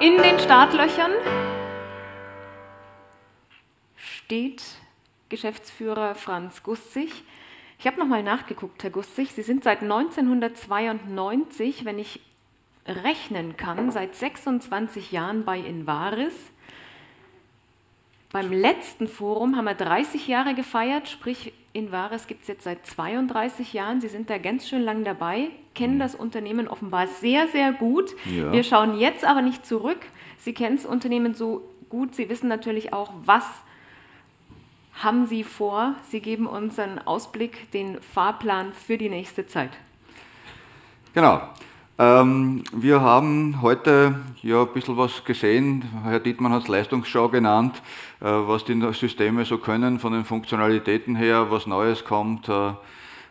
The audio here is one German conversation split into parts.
in den Startlöchern steht Geschäftsführer Franz Gussig. Ich habe nochmal nachgeguckt, Herr Gussig. Sie sind seit 1992, wenn ich rechnen kann, seit 26 Jahren bei Invaris. Beim letzten Forum haben wir 30 Jahre gefeiert, sprich in Vares gibt es jetzt seit 32 Jahren. Sie sind da ganz schön lang dabei, kennen mhm. das Unternehmen offenbar sehr, sehr gut. Ja. Wir schauen jetzt aber nicht zurück. Sie kennen das Unternehmen so gut. Sie wissen natürlich auch, was haben Sie vor. Sie geben uns einen Ausblick, den Fahrplan für die nächste Zeit. Genau. Ähm, wir haben heute ja ein bisschen was gesehen. Herr Dietmann hat es Leistungsschau genannt, äh, was die Systeme so können von den Funktionalitäten her, was Neues kommt, äh, äh,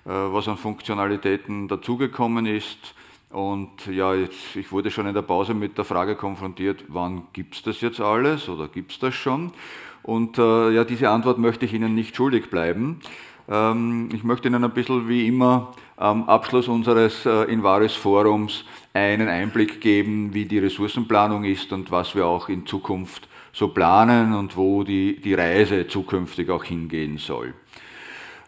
was an Funktionalitäten dazugekommen ist. Und ja, jetzt, ich wurde schon in der Pause mit der Frage konfrontiert, wann gibt es das jetzt alles oder gibt es das schon? Und äh, ja, diese Antwort möchte ich Ihnen nicht schuldig bleiben. Ähm, ich möchte Ihnen ein bisschen wie immer am Abschluss unseres äh, Invaris Forums einen Einblick geben, wie die Ressourcenplanung ist und was wir auch in Zukunft so planen und wo die, die Reise zukünftig auch hingehen soll.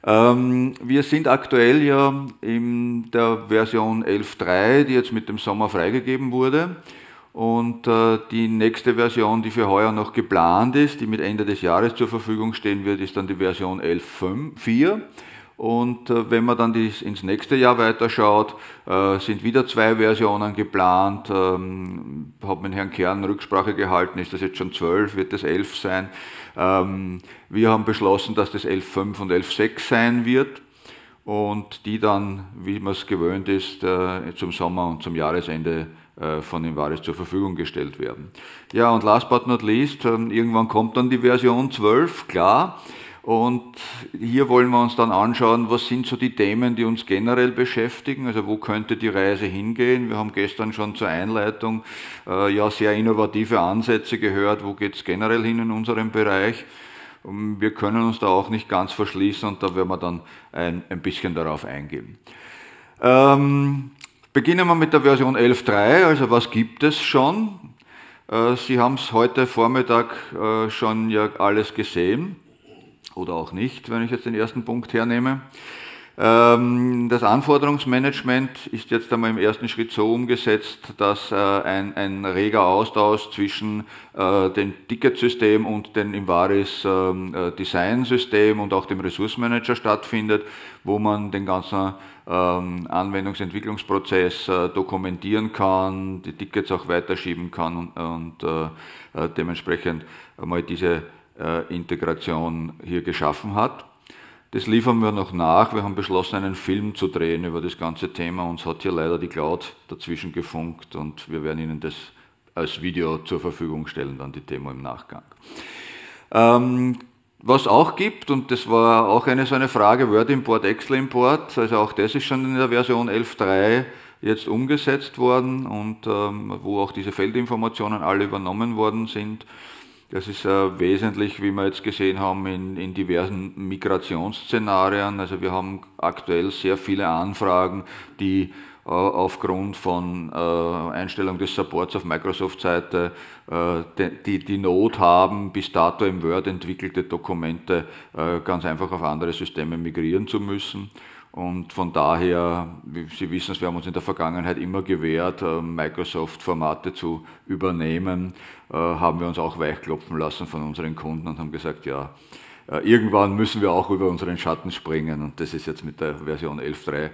Ähm, wir sind aktuell ja in der Version 11.3, die jetzt mit dem Sommer freigegeben wurde. Und äh, die nächste Version, die für heuer noch geplant ist, die mit Ende des Jahres zur Verfügung stehen wird, ist dann die Version 11.4. Und äh, wenn man dann dies ins nächste Jahr weiterschaut, äh, sind wieder zwei Versionen geplant. Ich ähm, habe mit Herrn Kern Rücksprache gehalten, ist das jetzt schon 12, wird das 11 sein. Ähm, wir haben beschlossen, dass das 11.5 und 11.6 sein wird und die dann, wie man es gewöhnt ist, äh, zum Sommer und zum Jahresende äh, von Invadis zur Verfügung gestellt werden. Ja, und last but not least, ähm, irgendwann kommt dann die Version 12, klar. Und hier wollen wir uns dann anschauen, was sind so die Themen, die uns generell beschäftigen, also wo könnte die Reise hingehen. Wir haben gestern schon zur Einleitung äh, ja sehr innovative Ansätze gehört, wo geht es generell hin in unserem Bereich. Ähm, wir können uns da auch nicht ganz verschließen und da werden wir dann ein, ein bisschen darauf eingehen. Ähm, Beginnen wir mit der Version 11.3, also was gibt es schon? Äh, Sie haben es heute Vormittag äh, schon ja alles gesehen oder auch nicht, wenn ich jetzt den ersten Punkt hernehme. Ähm, das Anforderungsmanagement ist jetzt einmal im ersten Schritt so umgesetzt, dass äh, ein, ein reger Austausch zwischen äh, dem Ticketsystem und dem Invaris ähm, äh, Design-System und auch dem Ressourcenmanager stattfindet, wo man den ganzen ähm, Anwendungsentwicklungsprozess dokumentieren kann, die Tickets auch weiterschieben kann und, dementsprechend einmal diese Integration hier geschaffen hat. Das liefern wir noch nach. Wir haben beschlossen, einen Film zu drehen über das ganze Thema. Uns hat hier leider die Cloud dazwischen gefunkt und wir werden Ihnen das als Video zur Verfügung stellen, dann die Demo im Nachgang. Ähm, was auch gibt, und das war auch eine so eine Frage, Word-Import, Excel-Import, also auch das ist schon in der Version 11.3 jetzt umgesetzt worden und ähm, wo auch diese Feldinformationen alle übernommen worden sind. Das ist äh, wesentlich, wie wir jetzt gesehen haben, in, in diversen Migrationsszenarien. Also wir haben aktuell sehr viele Anfragen, die äh, aufgrund von äh, Einstellung des Supports auf Microsoft-Seite äh, die, die Not haben, bis dato im Word entwickelte Dokumente äh, ganz einfach auf andere Systeme migrieren zu müssen. Und von daher, Sie wissen es, wir haben uns in der Vergangenheit immer gewehrt, äh, Microsoft-Formate zu übernehmen, äh, haben wir uns auch weichklopfen lassen von unseren Kunden und haben gesagt, ja, äh, irgendwann müssen wir auch über unseren Schatten springen. Und das ist jetzt mit der Version 11.3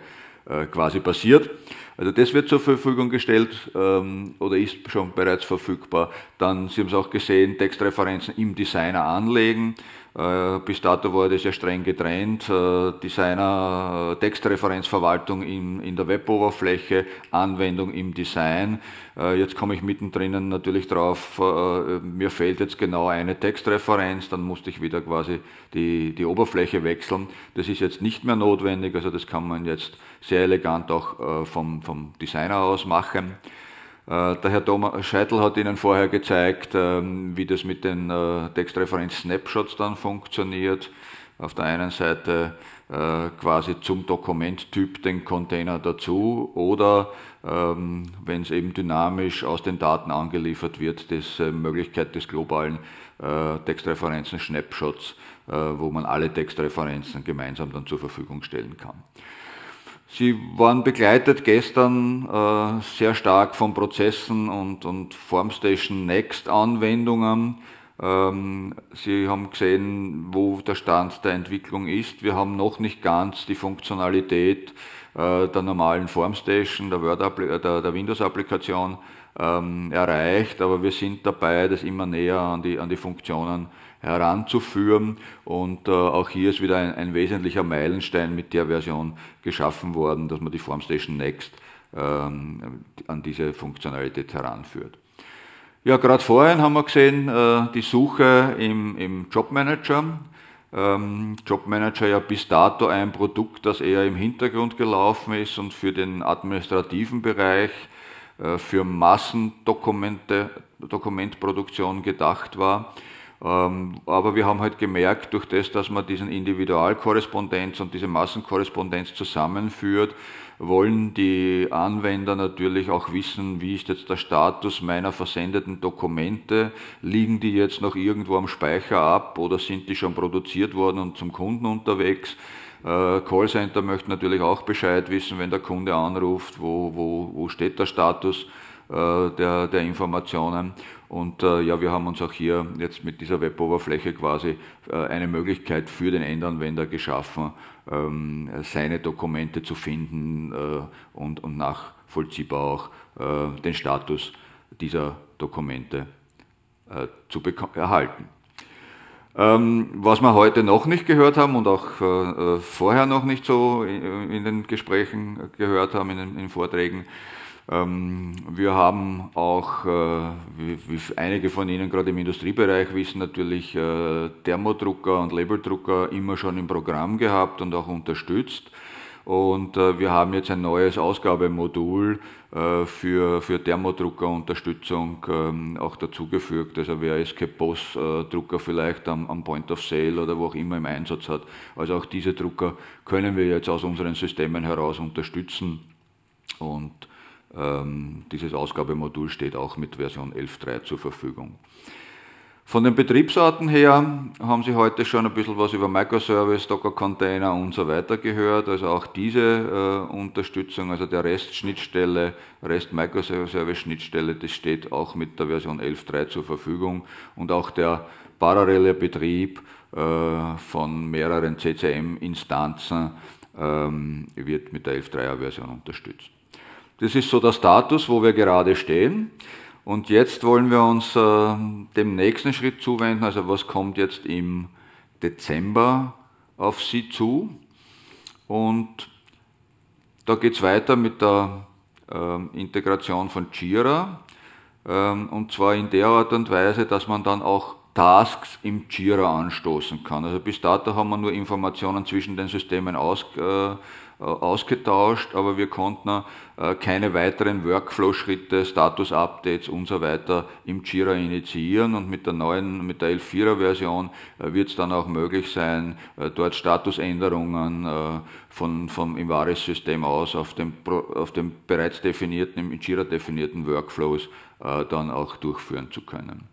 quasi passiert. Also das wird zur Verfügung gestellt ähm, oder ist schon bereits verfügbar. Dann, Sie haben es auch gesehen, Textreferenzen im Designer anlegen. Äh, bis dato war das ja streng getrennt. Äh, Designer, äh, Textreferenzverwaltung in, in der Weboberfläche, Anwendung im Design. Jetzt komme ich mittendrin natürlich drauf, mir fehlt jetzt genau eine Textreferenz, dann musste ich wieder quasi die, die Oberfläche wechseln. Das ist jetzt nicht mehr notwendig, also das kann man jetzt sehr elegant auch vom, vom Designer aus machen. Äh, der Herr Thomas Scheitel hat Ihnen vorher gezeigt, ähm, wie das mit den äh, Textreferenz-Snapshots dann funktioniert. Auf der einen Seite äh, quasi zum Dokumenttyp den Container dazu oder ähm, wenn es eben dynamisch aus den Daten angeliefert wird, das Möglichkeit des globalen Textreferenzen-Snapshots, wo man alle Textreferenzen gemeinsam dann zur Verfügung stellen kann. Sie waren begleitet gestern äh, sehr stark von Prozessen und, und Formstation Next-Anwendungen. Ähm, Sie haben gesehen, wo der Stand der Entwicklung ist. Wir haben noch nicht ganz die Funktionalität äh, der normalen Formstation, der, äh, der, der Windows-Applikation ähm, erreicht, aber wir sind dabei, das immer näher an die, an die Funktionen zu heranzuführen. Und äh, auch hier ist wieder ein, ein, wesentlicher Meilenstein mit der Version geschaffen worden, dass man die Formstation Next ähm, an diese Funktionalität heranführt. Ja, gerade vorhin haben wir gesehen, äh, die Suche im, im Jobmanager. Ähm, Jobmanager ja bis dato ein Produkt, das eher im Hintergrund gelaufen ist und für den administrativen Bereich, äh, für Massendokumente, Dokumentproduktion gedacht war. Ähm, aber wir haben halt gemerkt, durch das, dass man diesen Individualkorrespondenz und diese Massenkorrespondenz zusammenführt, wollen die Anwender natürlich auch wissen, wie ist jetzt der Status meiner versendeten Dokumente, liegen die jetzt noch irgendwo am Speicher ab oder sind die schon produziert worden und zum Kunden unterwegs. Äh, Callcenter möchte natürlich auch Bescheid wissen, wenn der Kunde anruft, wo, wo, wo steht der Status äh, der, der Informationen. Und äh, ja, wir haben uns auch hier jetzt mit dieser Web-Oberfläche quasi äh, eine Möglichkeit für den Endanwender geschaffen, ähm, seine Dokumente zu finden äh, und, und nachvollziehbar auch äh, den Status dieser Dokumente äh, zu erhalten. Ähm, was wir heute noch nicht gehört haben und auch äh, vorher noch nicht so in, in den Gesprächen gehört haben, in den in Vorträgen, ähm, wir haben auch, äh, wie, einige von Ihnen gerade im Industriebereich wissen, natürlich äh, Thermodrucker und Labeldrucker immer schon im Programm gehabt und auch unterstützt. Und äh, wir haben jetzt ein neues Ausgabemodul für, für Thermodruckerunterstützung ähm, auch dazugefügt. Also wer SK-POS-Drucker vielleicht am, am Point of Sale oder wo auch immer im Einsatz hat. Also auch diese Drucker können wir jetzt aus unseren Systemen heraus unterstützen. Und ähm, dieses Ausgabemodul steht auch mit Version 11.3 zur Verfügung. Von den Betriebsarten her haben Sie heute schon ein bisschen was über Microservice, Docker-Container und so weiter gehört. Also auch diese äh, Unterstützung, also der REST-Schnittstelle, REST-Microservice-Schnittstelle, das steht auch mit der Version 11.3 zur Verfügung. Und auch der parallele Betrieb äh, von mehreren CCM-Instanzen ähm, wird mit der 11.3er-Version unterstützt. Das ist so der Status, wo wir gerade stehen. Und jetzt wollen wir uns äh, dem nächsten Schritt zuwenden. Also was kommt jetzt im Dezember auf Sie zu? Und da geht es weiter mit der äh, Integration von Jira. Ähm, und zwar in der Art und Weise, dass man dann auch Tasks im Jira anstoßen kann. Also bis dato haben wir nur Informationen zwischen den Systemen ausgegeben. Äh, äh, ausgetauscht, aber wir konnten äh, keine weiteren Workflow-Schritte, Status-Updates und so weiter im Jira initiieren und mit der neuen, mit der L4er-Version äh, wird es dann auch möglich sein, dort Statusänderungen von, vom Invaris-System aus auf dem, auf dem bereits definierten, im Jira definierten Workflows dann auch durchführen zu können.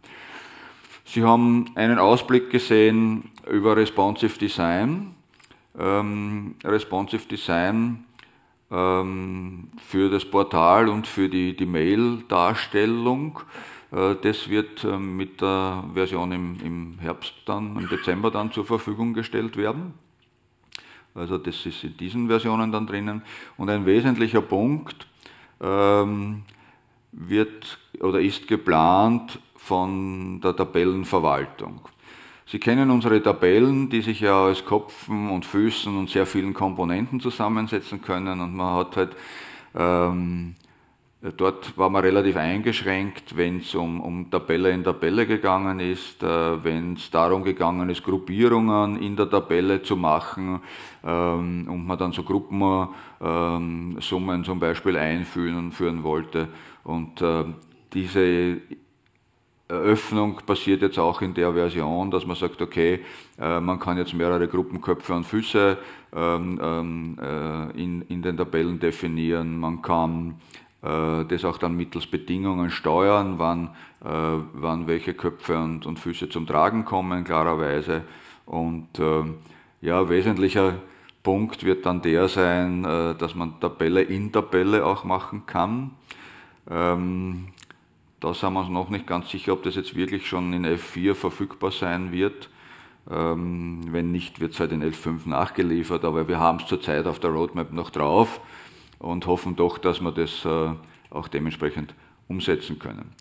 Sie haben einen Ausblick gesehen über Responsive Design ähm, Responsive Design ähm, für das Portal und für die, die Mail-Darstellung. Äh, das wird äh, mit der Version im, im Herbst dann, im Dezember dann zur Verfügung gestellt werden. Also das ist in diesen Versionen dann drinnen. Und ein wesentlicher Punkt ähm, wird oder ist geplant von der Tabellenverwaltung. Sie kennen unsere Tabellen, die sich ja aus Kopfen und Füßen und sehr vielen Komponenten zusammensetzen können und man hat halt ähm, Dort war man relativ eingeschränkt, wenn es um, um, Tabelle in Tabelle gegangen ist, äh, wenn es darum gegangen ist, Gruppierungen in der Tabelle zu machen ähm, und man dann so Gruppensummen ähm, zum Beispiel einführen wollte. Und äh, diese Öffnung passiert jetzt auch in der Version, dass man sagt, okay, äh, man kann jetzt mehrere Gruppenköpfe und Füße ähm, ähm, äh, in, den Tabellen definieren, man kann äh, das auch dann mittels Bedingungen steuern, wann, wann welche Köpfe und, Füße zum Tragen kommen, klarerweise. Und ähm, ja, wesentlicher Punkt wird dann der sein, dass man Tabelle in Tabelle auch machen kann. Da sind wir uns noch nicht ganz sicher, ob das jetzt wirklich schon in F4 verfügbar sein wird. Ähm, wenn nicht, wird es halt in F5 nachgeliefert, aber wir haben es zurzeit auf der Roadmap noch drauf und hoffen doch, dass wir das äh, auch dementsprechend umsetzen können.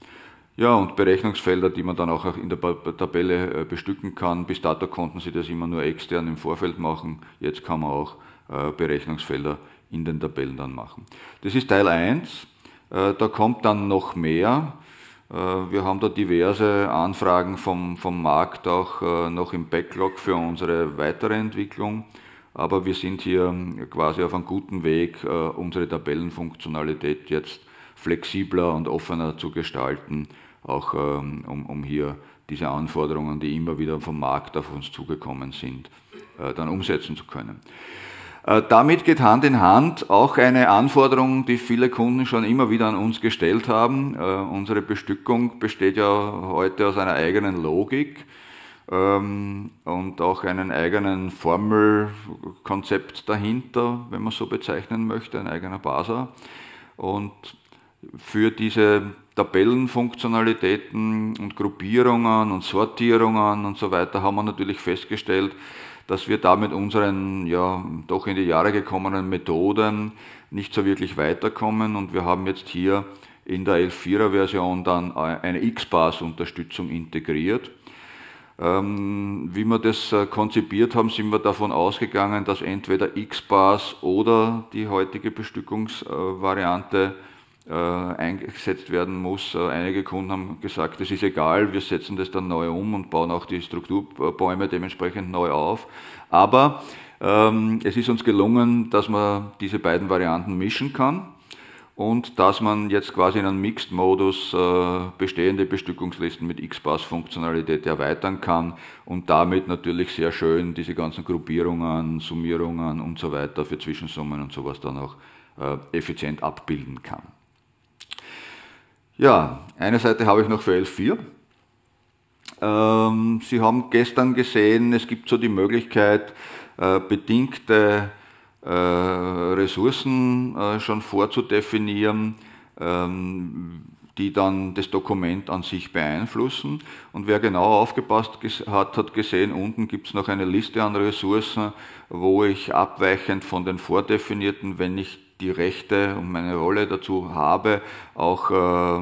Ja, und Berechnungsfelder, die man dann auch in der Tabelle äh, bestücken kann. Bis dato konnten sie das immer nur extern im Vorfeld machen. Jetzt kann man auch äh, Berechnungsfelder in den Tabellen dann machen. Das ist Teil 1. Äh, da kommt dann noch mehr. Äh, wir haben da diverse Anfragen vom, vom Markt auch äh, noch im Backlog für unsere weitere Entwicklung. Aber wir sind hier quasi auf einem guten Weg, äh, unsere Tabellenfunktionalität jetzt flexibler und offener zu gestalten, auch ähm, um, um hier diese Anforderungen, die immer wieder vom Markt auf uns zugekommen sind, dann umsetzen zu können. Äh, damit geht Hand in Hand auch eine Anforderung, die viele Kunden schon immer wieder an uns gestellt haben. Äh, unsere Bestückung besteht ja heute aus einer eigenen Logik ähm, und auch einem eigenen Formelkonzept dahinter, wenn man so bezeichnen möchte, ein eigener Baser. Und für diese Tabellenfunktionalitäten und Gruppierungen und Sortierungen und so weiter haben wir natürlich festgestellt, dass wir da mit unseren ja doch in die Jahre gekommenen Methoden nicht so wirklich weiterkommen und wir haben jetzt hier in der L4er-Version dann eine X-Bars-Unterstützung integriert. Ähm, wie wir das äh, konzipiert haben, sind wir davon ausgegangen, dass entweder X-Bars oder die heutige Bestückungsvariante äh, eingesetzt werden muss. Äh, einige Kunden haben gesagt, es ist egal, wir setzen das dann neu um und bauen auch die Strukturbäume dementsprechend neu auf. Aber ähm, es ist uns gelungen, dass man diese beiden Varianten mischen kann und dass man jetzt quasi in einem Mixed-Modus äh, bestehende Bestückungslisten mit XPath-Funktionalität erweitern kann und damit natürlich sehr schön diese ganzen Gruppierungen, Summierungen und so weiter für Zwischensummen und sowas dann auch äh, effizient abbilden kann. Ja, eine Seite habe ich noch für L4. Ähm, Sie haben gestern gesehen, es gibt so die Möglichkeit, äh, bedingte äh, Ressourcen äh, schon vorzudefinieren, ähm, die dann das Dokument an sich beeinflussen. Und wer genau aufgepasst hat, hat gesehen, unten gibt es noch eine Liste an Ressourcen, wo ich abweichend von den vordefinierten, wenn nicht die Rechte und meine Rolle dazu habe, auch äh,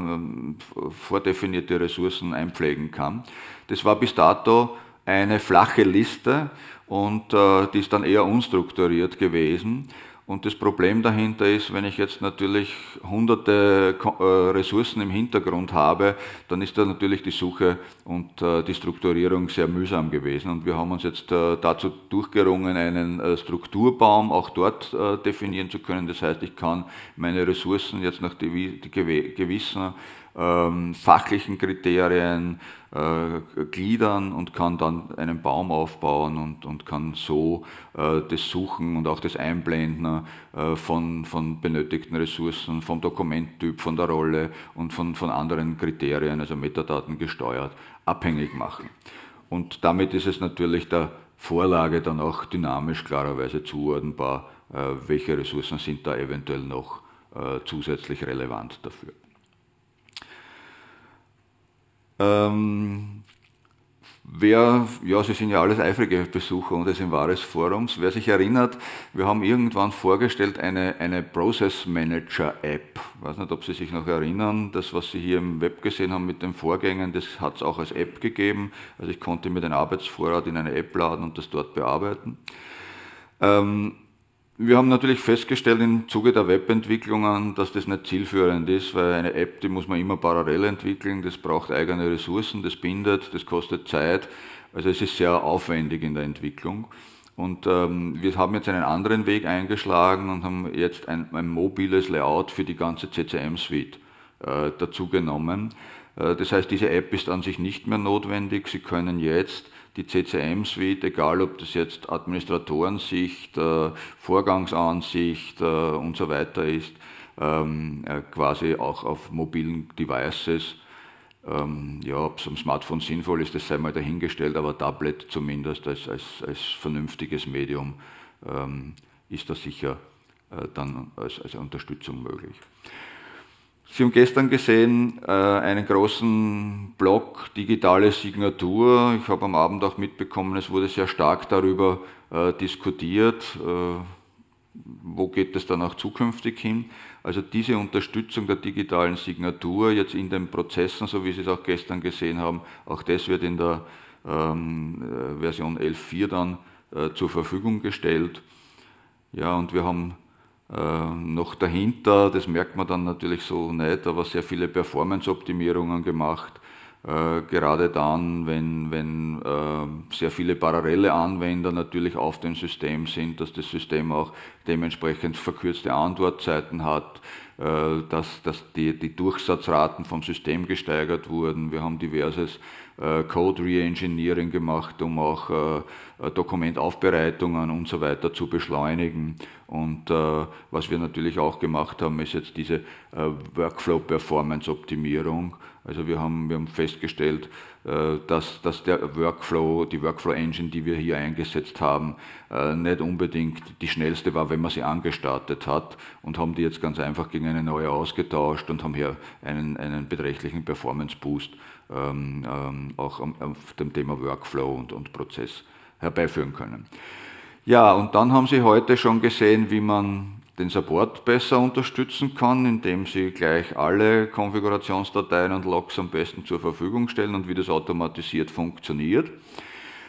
vordefinierte Ressourcen einpflegen kann. Das war bis dato eine flache Liste und äh, die ist dann eher unstrukturiert gewesen. Und das Problem dahinter ist, wenn ich jetzt natürlich hunderte äh, Ressourcen im Hintergrund habe, dann ist da natürlich die Suche und äh, die Strukturierung sehr mühsam gewesen. Und wir haben uns jetzt äh, dazu durchgerungen, einen Strukturbaum auch dort definieren zu können. Das heißt, ich kann meine Ressourcen jetzt nach gewissen ähm, fachlichen Kriterien äh, gliedern und kann dann einen Baum aufbauen und, und kann so äh, das Suchen und auch das Einblenden äh, von, von benötigten Ressourcen, vom Dokumenttyp, von der Rolle und von, von anderen Kriterien, also Metadaten gesteuert, abhängig machen. Und damit ist es natürlich der Vorlage dann auch dynamisch klarerweise zuordnenbar, äh, welche Ressourcen sind da eventuell noch äh, zusätzlich relevant dafür. Ähm, Wer, ja, Sie sind ja alles eifrige Besucher und des Wahres Forums. Wer sich erinnert, wir haben irgendwann vorgestellt eine, eine Process Manager App. Ich weiß nicht, ob Sie sich noch erinnern. Das, was Sie hier im Web gesehen haben mit den Vorgängen, das hat es auch als App gegeben. Also ich konnte mir den Arbeitsvorrat in eine App laden und das dort bearbeiten. Ähm, wir haben natürlich festgestellt im Zuge der Webentwicklungen, dass das nicht zielführend ist, weil eine App, die muss man immer parallel entwickeln, das braucht eigene Ressourcen, das bindet, das kostet Zeit. Also es ist sehr aufwendig in der Entwicklung. Und ähm, wir haben jetzt einen anderen Weg eingeschlagen und haben jetzt ein, ein mobiles Layout für die ganze CCM-Suite äh, dazu genommen. Äh, das heißt, diese App ist an sich nicht mehr notwendig. Sie können jetzt die CCM-Suite, egal ob das jetzt Administratorensicht, äh, Vorgangsansicht äh, und so weiter ist, ähm, äh, quasi auch auf mobilen Devices. Ähm, ja, ob es am Smartphone sinnvoll ist, das sei mal dahingestellt, aber Tablet zumindest als, als, als vernünftiges Medium ähm, ist da sicher dann als, als Unterstützung möglich. Sie haben gestern gesehen äh, einen großen Blog digitale Signatur. Ich habe am Abend auch mitbekommen, es wurde sehr stark darüber äh, diskutiert, äh, wo geht es dann auch zukünftig hin. Also diese Unterstützung der digitalen Signatur jetzt in den Prozessen, so wie Sie es auch gestern gesehen haben, auch das wird in der ähm, äh, Version 11.4 dann äh, zur Verfügung gestellt. Ja, und wir haben äh, noch dahinter, das merkt man dann natürlich so nicht, aber sehr viele Performance-Optimierungen gemacht. Äh, gerade dann, wenn, wenn äh, sehr viele parallele Anwender natürlich auf dem System sind, dass das System auch dementsprechend verkürzte Antwortzeiten hat, äh, dass, dass die, die Durchsatzraten vom System gesteigert wurden. Wir haben diverses äh, Code Reengineering gemacht, um auch äh, Dokumentaufbereitungen und so weiter zu beschleunigen. Und äh, was wir natürlich auch gemacht haben, ist jetzt diese äh, Workflow-Performance-Optimierung. Also wir haben, wir haben festgestellt, äh, dass, dass der Workflow, die Workflow-Engine, die wir hier eingesetzt haben, äh, nicht unbedingt die schnellste war, wenn man sie angestartet hat und haben die jetzt ganz einfach gegen eine neue ausgetauscht und haben hier einen, einen beträchtlichen Performance-Boost ähm, ähm, auch am, auf dem Thema Workflow und, und Prozess herbeiführen können. Ja, und dann haben Sie heute schon gesehen, wie man den Support besser unterstützen kann, indem Sie gleich alle Konfigurationsdateien und Logs am besten zur Verfügung stellen und wie das automatisiert funktioniert.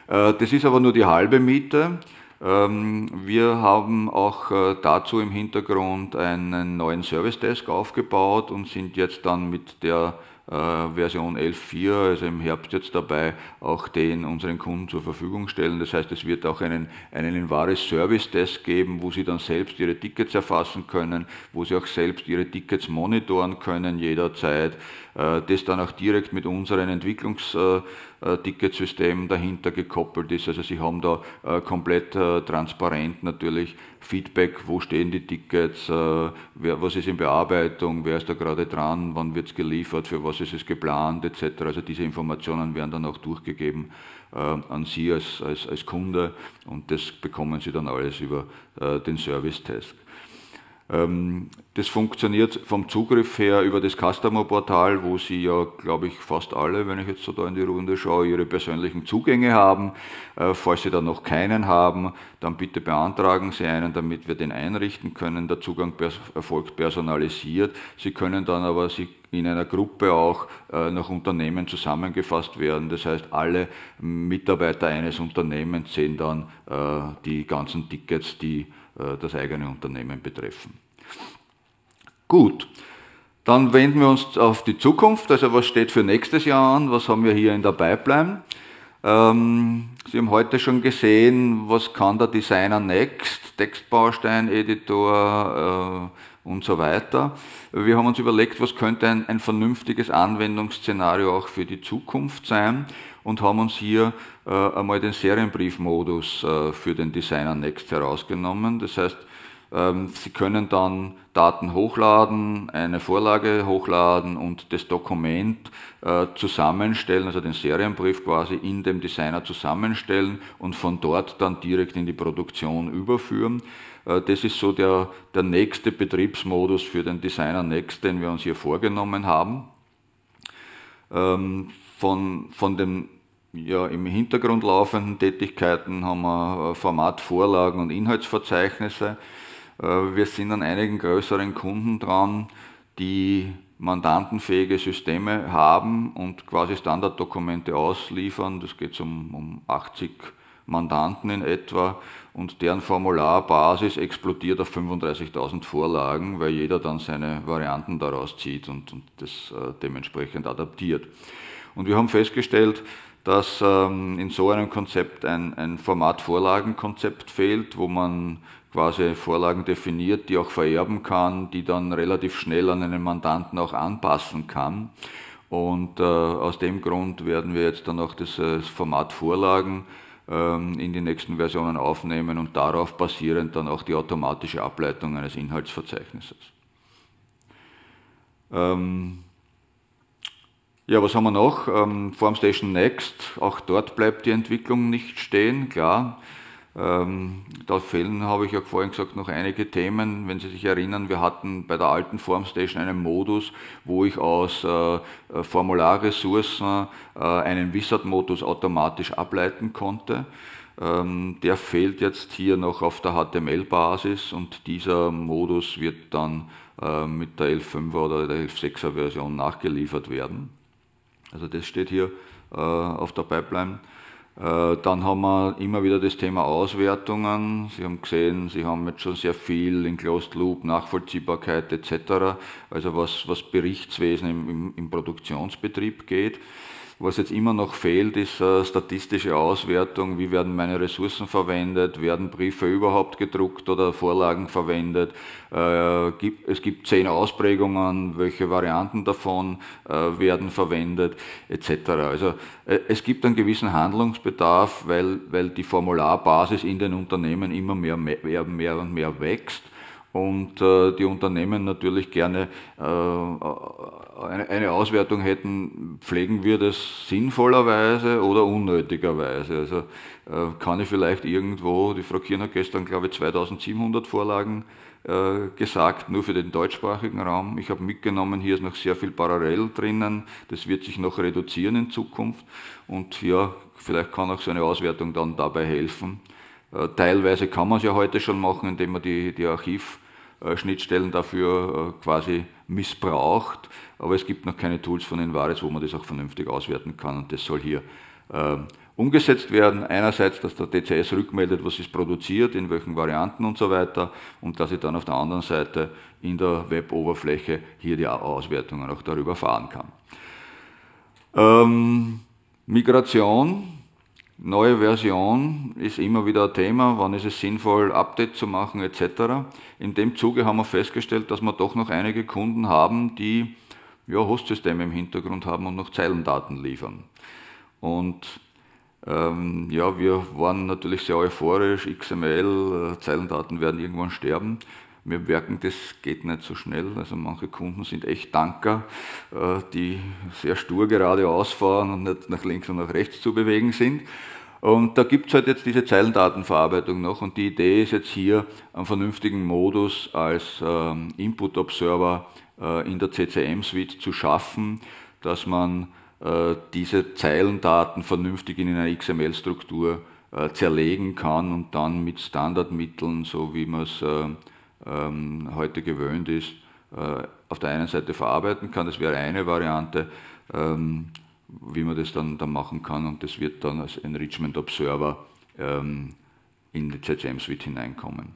Äh, das ist aber nur die halbe Miete. Ähm, wir haben auch äh, dazu im Hintergrund einen neuen Service Desk aufgebaut und sind jetzt dann mit der äh, Version 11.4, also im Herbst jetzt dabei, auch den unseren Kunden zur Verfügung stellen. Das heißt, es wird auch einen, einen wahres Service-Desk geben, wo sie dann selbst ihre Tickets erfassen können, wo sie auch selbst ihre Tickets monitoren können jederzeit. Äh, das dann auch direkt mit unseren Entwicklungsticketsystemen äh, äh, dahinter gekoppelt ist. Also sie haben da komplett transparent natürlich Feedback, wo stehen die Tickets, was ist in Bearbeitung, wer ist da gerade dran, wann wird es geliefert, für was ist es geplant etc. Also diese Informationen werden dann auch durchgegeben an Sie als, als, als Kunde und das bekommen Sie dann alles über den Service-Task. Ähm, das funktioniert vom Zugriff her über das Customer-Portal, wo Sie ja, glaube ich, fast alle, wenn ich jetzt so da in die Runde schaue, Ihre persönlichen Zugänge haben. Äh, falls Sie da noch keinen haben, dann bitte beantragen Sie einen, damit wir den einrichten können. Der Zugang erfolgt personalisiert. Sie können dann aber in einer Gruppe auch äh, nach Unternehmen zusammengefasst werden. Das heißt, alle Mitarbeiter eines Unternehmens sehen dann äh, die ganzen Tickets, die äh, das eigene Unternehmen betreffen. Gut, dann wenden wir uns auf die Zukunft. Also was steht für nächstes Jahr an? Was haben wir hier in der Pipeline? Ähm, Sie haben heute schon gesehen, was kann der Designer Next, Textbaustein, Editor äh, und so weiter. Wir haben uns überlegt, was könnte ein, ein vernünftiges Anwendungsszenario auch für die Zukunft sein und haben uns hier äh, einmal den Serienbriefmodus äh, für den Designer Next herausgenommen. Das heißt, ähm, Sie können dann Daten hochladen, eine Vorlage hochladen und das Dokument äh, zusammenstellen, also den Serienbrief quasi in dem Designer zusammenstellen und von dort dann direkt in die Produktion überführen. Äh, das ist so der, der nächste Betriebsmodus für den Designer Next, den wir uns hier vorgenommen haben. Ähm, von, von, dem ja, im Hintergrund laufenden Tätigkeiten haben wir äh, Formatvorlagen und Inhaltsverzeichnisse. Äh, wir sind an einigen größeren Kunden dran, die mandantenfähige Systeme haben und quasi Standarddokumente ausliefern. Das geht um, um 80 Mandanten in etwa und deren Formularbasis explodiert auf 35.000 Vorlagen, weil jeder dann seine Varianten daraus zieht und, und das äh, dementsprechend adaptiert. Und wir haben festgestellt, dass ähm, in so einem Konzept ein, ein Format-Vorlagenkonzept fehlt, wo man quasi Vorlagen definiert, die auch vererben kann, die dann relativ schnell an einen Mandanten auch anpassen kann. Und äh, aus dem Grund werden wir jetzt dann auch das, das Format Vorlagen ähm, in die nächsten Versionen aufnehmen und darauf basierend dann auch die automatische Ableitung eines Inhaltsverzeichnisses. Ähm, ja, was haben wir noch? Ähm, Formstation Next, auch dort bleibt die Entwicklung nicht stehen, klar. Ähm, da fehlen, habe ich ja vorhin gesagt, noch einige Themen. Wenn Sie sich erinnern, wir hatten bei der alten Formstation einen Modus, wo ich aus äh, äh, Formularressourcen äh, einen Wizard-Modus automatisch ableiten konnte. Ähm, der fehlt jetzt hier noch auf der HTML-Basis und dieser Modus wird dann äh, mit der 11.5er oder der 11.6er Version nachgeliefert werden. Also das steht hier äh, auf der Pipeline. Äh, dann haben wir immer wieder das Thema Auswertungen. Sie haben gesehen, Sie haben jetzt schon sehr viel in Closed Loop, Nachvollziehbarkeit etc., also was, was Berichtswesen im, im, im Produktionsbetrieb geht. Was jetzt immer noch fehlt, ist äh, statistische Auswertung, wie werden meine Ressourcen verwendet, werden Briefe überhaupt gedruckt oder Vorlagen verwendet. Äh, gibt, es gibt zehn Ausprägungen, welche Varianten davon äh, werden verwendet, etc. Also äh, es gibt einen gewissen Handlungsbedarf, weil, weil die Formularbasis in den Unternehmen immer mehr, mehr, mehr und mehr wächst und äh, die Unternehmen natürlich gerne äh, eine Auswertung hätten, pflegen wir das sinnvollerweise oder unnötigerweise? Also äh, kann ich vielleicht irgendwo, die Frau Kirner hat gestern, glaube ich, 2700 Vorlagen äh, gesagt, nur für den deutschsprachigen Raum. Ich habe mitgenommen, hier ist noch sehr viel parallel drinnen, das wird sich noch reduzieren in Zukunft und ja, vielleicht kann auch so eine Auswertung dann dabei helfen. Äh, teilweise kann man es ja heute schon machen, indem man die, die Archiv- äh, Schnittstellen dafür äh, quasi missbraucht. Aber es gibt noch keine Tools von Envares, wo man das auch vernünftig auswerten kann und das soll hier ähm, umgesetzt werden. Einerseits, dass der DCS rückmeldet, was ist produziert, in welchen Varianten und so weiter und dass ich dann auf der anderen Seite in der Web-Oberfläche hier die Auswertungen auch darüber fahren kann. Ähm, Migration Neue Version ist immer wieder ein Thema, wann ist es sinnvoll, Update zu machen etc. In dem Zuge haben wir festgestellt, dass wir doch noch einige Kunden haben, die ja, Hostsysteme im Hintergrund haben und noch Zeilendaten liefern. Und ähm, ja, wir waren natürlich sehr euphorisch, XML, äh, Zeilendaten werden irgendwann sterben wir merken, das geht nicht so schnell. Also manche Kunden sind echt Tanker, äh, die sehr stur geradeaus fahren und nicht nach links und nach rechts zu bewegen sind. Und da gibt es halt jetzt diese Zeilendatenverarbeitung noch und die Idee ist jetzt hier, einen vernünftigen Modus als ähm, Input Observer äh, in der CCM-Suite zu schaffen, dass man äh, diese Zeilendaten vernünftig in einer XML-Struktur äh, zerlegen kann und dann mit Standardmitteln, so wie man es ähm, ähm, heute gewöhnt ist, äh, auf der einen Seite verarbeiten kann. Das wäre eine Variante, ähm, wie man das dann, dann machen kann und das wird dann als Enrichment Observer ähm, in die ZCM-Suite hineinkommen.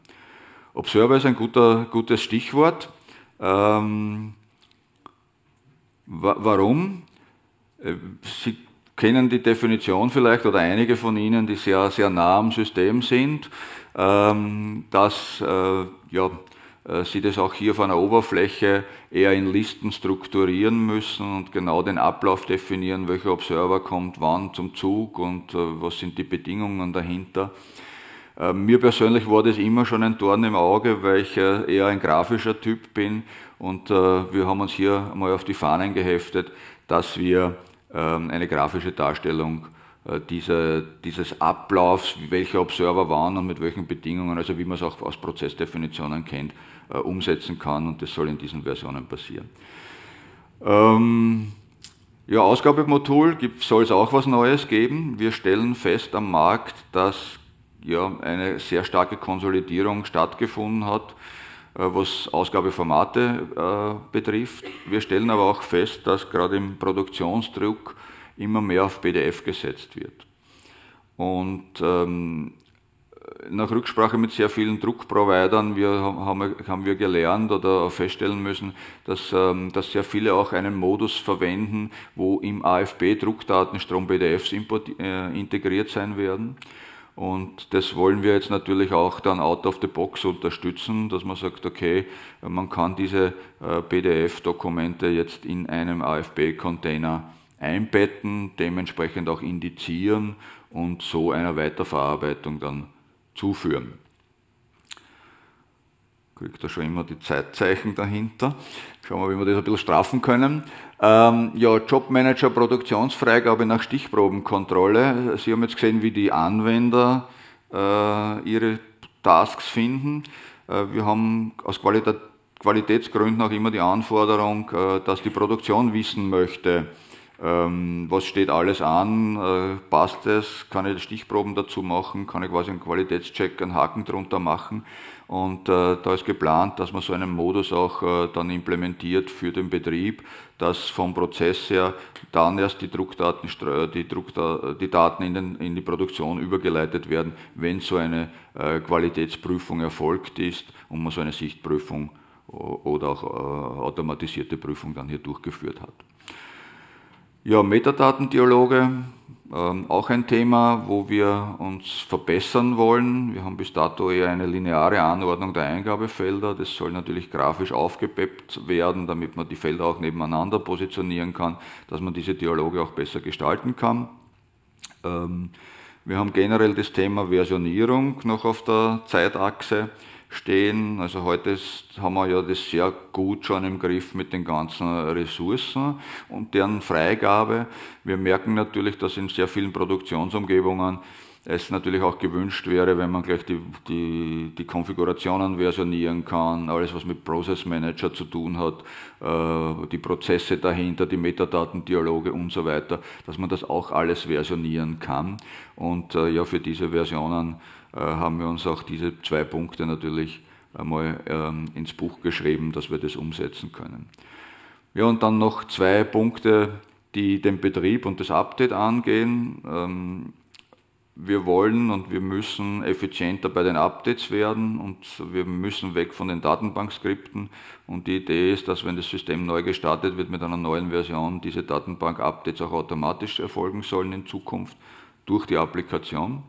Observer ist ein guter, gutes Stichwort. Ähm, wa warum? Äh, sie kennen die Definition vielleicht oder einige von Ihnen, die sehr, sehr nah am System sind, ähm, dass äh, ja, äh, Sie das auch hier auf einer Oberfläche eher in Listen strukturieren müssen und genau den Ablauf definieren, welcher Observer kommt wann zum Zug und äh, was sind die Bedingungen dahinter. Mir persönlich war das immer schon ein Dorn im Auge, weil ich eher ein grafischer Typ bin und wir haben uns hier mal auf die Fahnen geheftet, dass wir ähm, eine grafische Darstellung äh, dieser, dieses Ablaufs, welche Observer waren und mit welchen Bedingungen, also wie man es auch aus Prozessdefinitionen kennt, äh, umsetzen kann und das soll in diesen Versionen passieren. Ähm, ja, Ausgabemodul soll es auch was Neues geben. Wir stellen fest am Markt, dass ja, eine sehr starke Konsolidierung stattgefunden hat äh, was Ausgabeformate äh, betrifft. Wir stellen aber auch fest, dass gerade im Produktionsdruck immer mehr auf PDF gesetzt wird. Und ähm, nach Rücksprache mit sehr vielen Druckprovidern wir, haben, haben, wir gelernt oder feststellen müssen, dass, ähm, dass sehr viele auch einen Modus verwenden, wo im AFB Druckdatenstrom PDFs äh, integriert sein werden. Und das wollen wir jetzt natürlich auch dann out of the box unterstützen, dass man sagt, okay, man kann diese äh, PDF-Dokumente jetzt in einem AFB-Container einbetten, dementsprechend auch indizieren und so einer Weiterverarbeitung dann zuführen kriegt da schon immer die Zeitzeichen dahinter. Schauen wir, wie wir das ein bisschen straffen können. Ähm, ja, Jobmanager, Produktionsfreigabe nach Stichprobenkontrolle. Sie haben jetzt gesehen, wie die Anwender äh, ihre Tasks finden. Äh, wir haben aus Qualitä Qualitätsgründen auch immer die Anforderung, äh, dass die Produktion wissen möchte, ähm, was steht alles an, äh, passt es, kann ich Stichproben dazu machen, kann ich quasi einen Qualitätscheck, einen Haken drunter machen und äh, da ist geplant, dass man so einen Modus auch äh, dann implementiert für den Betrieb, dass vom Prozess her dann erst die Druckdaten, äh, die, Druckda äh, die Daten in, den, in, die Produktion übergeleitet werden, wenn so eine äh, Qualitätsprüfung erfolgt ist und man so eine Sichtprüfung oder auch äh, automatisierte Prüfung dann hier durchgeführt hat. Ja, Metadatendialoge, ähm, auch ein Thema, wo wir uns verbessern wollen. Wir haben bis dato eher eine lineare Anordnung der Eingabefelder. Das soll natürlich grafisch aufgepeppt werden, damit man die Felder auch nebeneinander positionieren kann, dass man diese Dialoge auch besser gestalten kann. Ähm, wir haben generell das Thema Versionierung noch auf der Zeitachse stehen. Also heute ist, haben wir ja das sehr gut schon im Griff mit den ganzen Ressourcen und deren Freigabe. Wir merken natürlich, dass in sehr vielen Produktionsumgebungen es natürlich auch gewünscht wäre, wenn man gleich die, die, die Konfigurationen versionieren kann, alles was mit Process Manager zu tun hat, äh, die Prozesse dahinter, die Metadatendialoge und so weiter, dass man das auch alles versionieren kann. Und äh, ja, für diese Versionen äh, haben wir uns auch diese zwei Punkte natürlich einmal ähm, ins Buch geschrieben, dass wir das umsetzen können. Ja, und dann noch zwei Punkte, die den Betrieb und das Update angehen. Ähm, wir wollen und wir müssen effizienter bei den Updates werden und wir müssen weg von den Datenbankskripten. Und die Idee ist, dass wenn das System neu gestartet wird mit einer neuen Version, diese Datenbank-Updates auch automatisch erfolgen sollen in Zukunft durch die Applikation.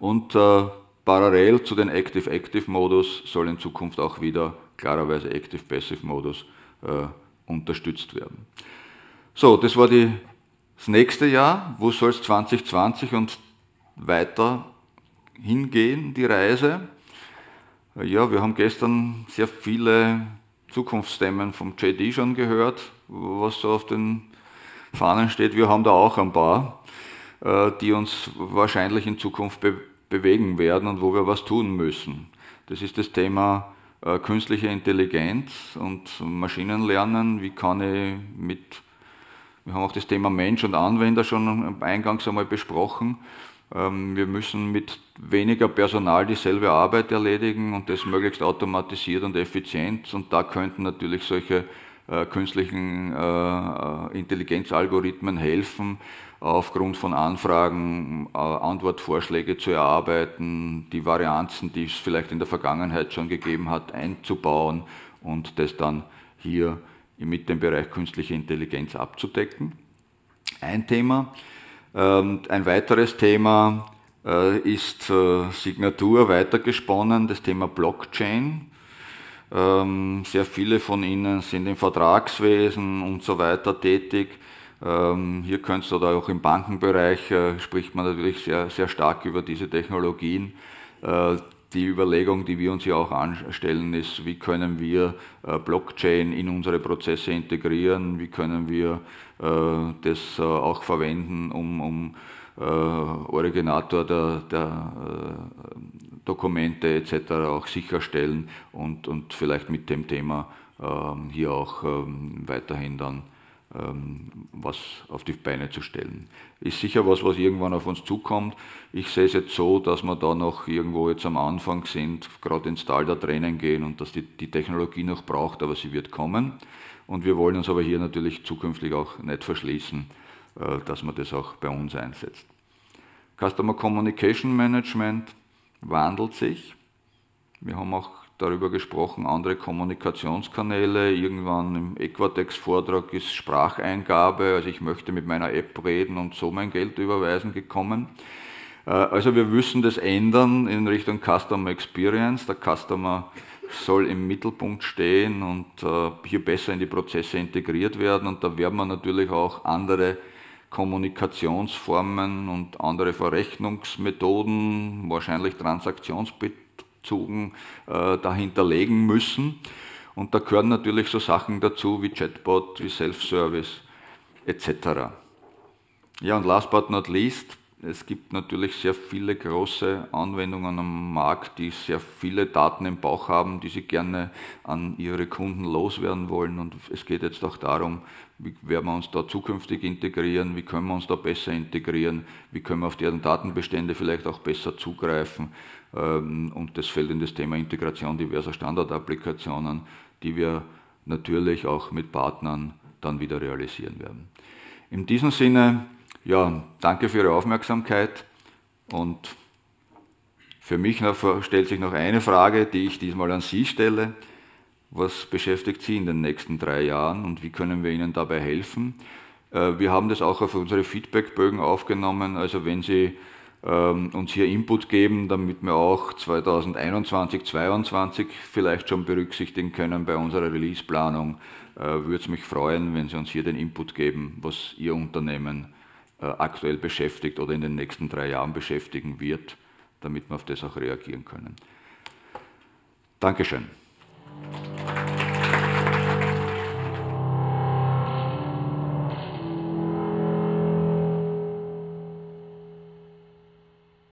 Und äh, parallel zu den Active-Active-Modus soll in Zukunft auch wieder klarerweise Active-Passive-Modus äh, unterstützt werden. So, das war die das nächste Jahr, wo soll es 2020 und weiter hingehen, die Reise? Ja, wir haben gestern sehr viele Zukunftsthemen vom JD schon gehört, was so auf den Fahnen steht. Wir haben da auch ein paar, äh, die uns wahrscheinlich in Zukunft be bewegen werden und wo wir was tun müssen. Das ist das Thema äh, künstliche Intelligenz und Maschinenlernen. Wie kann ich mit wir haben auch das Thema Mensch und Anwender schon eingangs einmal besprochen. Ähm, wir müssen mit weniger Personal dieselbe Arbeit erledigen und das möglichst automatisiert und effizient. Und da könnten natürlich solche äh, künstlichen äh, Intelligenzalgorithmen helfen, aufgrund von Anfragen äh, Antwortvorschläge zu erarbeiten, die Varianzen, die es vielleicht in der Vergangenheit schon gegeben hat, einzubauen und das dann hier mit dem Bereich künstliche Intelligenz abzudecken. Ein Thema. Ähm, ein weiteres Thema äh, ist äh, Signatur weitergesponnen, das Thema Blockchain. Ähm, sehr viele von Ihnen sind im Vertragswesen und so weiter tätig. Ähm, hier könntest du oder auch im Bankenbereich äh, spricht man natürlich sehr, sehr stark über diese Technologien, die Überlegung, die wir uns ja auch anstellen, ist, wie können wir äh, Blockchain in unsere Prozesse integrieren, wie können wir äh, das äh, auch verwenden, um, um Originator der, der Dokumente etc. auch sicherstellen und, und vielleicht mit dem Thema ähm, hier auch ähm, weiterhin dann ähm, was auf die Beine zu stellen ist sicher was, was irgendwann auf uns zukommt. Ich sehe es jetzt so, dass wir da noch irgendwo jetzt am Anfang sind, gerade ins Tal der Tränen gehen und dass die, die Technologie noch braucht, aber sie wird kommen. Und wir wollen uns aber hier natürlich zukünftig auch nicht verschließen, äh, dass man das auch bei uns einsetzt. Customer Communication Management wandelt sich. Wir haben auch darüber gesprochen, andere Kommunikationskanäle. Irgendwann im Equatex-Vortrag ist Spracheingabe, also ich möchte mit meiner App reden und so mein Geld überweisen gekommen. Äh, also wir müssen das ändern in Richtung Customer Experience. Der Customer soll im Mittelpunkt stehen und äh, hier besser in die Prozesse integriert werden. Und da werden wir natürlich auch andere Kommunikationsformen und andere Verrechnungsmethoden, wahrscheinlich Transaktionsbedingungen, Zogen äh, dahinterlegen müssen. Und da gehören natürlich so Sachen dazu wie Chatbot, wie Self-Service etc. Ja, und last but not least, es gibt natürlich sehr viele große Anwendungen am Markt, die sehr viele Daten im Bauch haben, die sie gerne an ihre Kunden loswerden wollen. Und es geht jetzt auch darum, wie werden wir uns da zukünftig integrieren, wie können wir uns da besser integrieren, wie können wir auf deren Datenbestände vielleicht auch besser zugreifen. Ähm, und das fällt in das Thema Integration diverser Standardapplikationen, die wir natürlich auch mit Partnern dann wieder realisieren werden. In diesem Sinne, ja, danke für Ihre Aufmerksamkeit und für mich noch, stellt sich noch eine Frage, die ich diesmal an Sie stelle. Was beschäftigt Sie in den nächsten drei Jahren und wie können wir Ihnen dabei helfen? Äh, wir haben das auch auf unsere Feedbackbögen aufgenommen. Also wenn Sie ähm, uns hier Input geben, damit wir auch 2021, 2022 vielleicht schon berücksichtigen können bei unserer Release-Planung. Äh, Würde es mich freuen, wenn Sie uns hier den Input geben, was Ihr Unternehmen äh, aktuell beschäftigt oder in den nächsten drei Jahren beschäftigen wird, damit wir auf das auch reagieren können. Dankeschön.